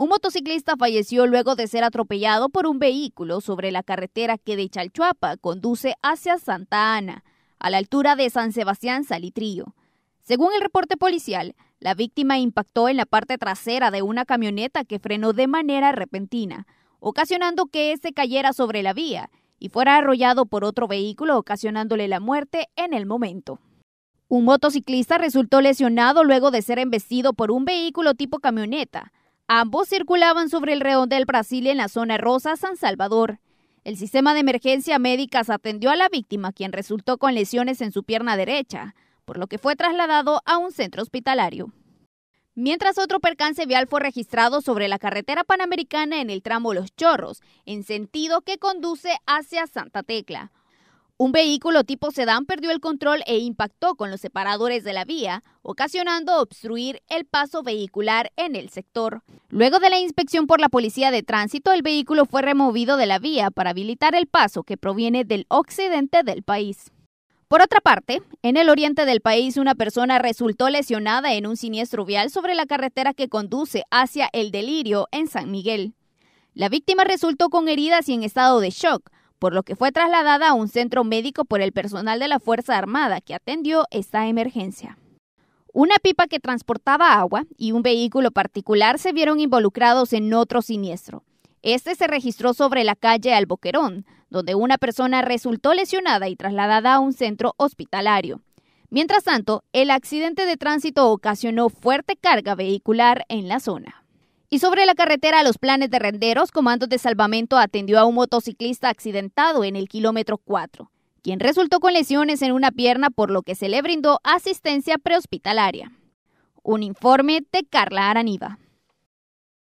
Un motociclista falleció luego de ser atropellado por un vehículo sobre la carretera que de Chalchuapa conduce hacia Santa Ana, a la altura de San Sebastián Salitrío. Según el reporte policial, la víctima impactó en la parte trasera de una camioneta que frenó de manera repentina, ocasionando que éste cayera sobre la vía y fuera arrollado por otro vehículo, ocasionándole la muerte en el momento. Un motociclista resultó lesionado luego de ser embestido por un vehículo tipo camioneta, Ambos circulaban sobre el redondel del Brasil en la zona rosa San Salvador. El sistema de emergencia médicas atendió a la víctima, quien resultó con lesiones en su pierna derecha, por lo que fue trasladado a un centro hospitalario. Mientras otro percance vial fue registrado sobre la carretera panamericana en el tramo Los Chorros, en sentido que conduce hacia Santa Tecla. Un vehículo tipo sedán perdió el control e impactó con los separadores de la vía, ocasionando obstruir el paso vehicular en el sector. Luego de la inspección por la Policía de Tránsito, el vehículo fue removido de la vía para habilitar el paso que proviene del occidente del país. Por otra parte, en el oriente del país una persona resultó lesionada en un siniestro vial sobre la carretera que conduce hacia el delirio en San Miguel. La víctima resultó con heridas y en estado de shock, por lo que fue trasladada a un centro médico por el personal de la Fuerza Armada que atendió esta emergencia. Una pipa que transportaba agua y un vehículo particular se vieron involucrados en otro siniestro. Este se registró sobre la calle Alboquerón, donde una persona resultó lesionada y trasladada a un centro hospitalario. Mientras tanto, el accidente de tránsito ocasionó fuerte carga vehicular en la zona. Y sobre la carretera a Los Planes de Renderos, comando de Salvamento atendió a un motociclista accidentado en el kilómetro 4, quien resultó con lesiones en una pierna por lo que se le brindó asistencia prehospitalaria. Un informe de Carla Araniva.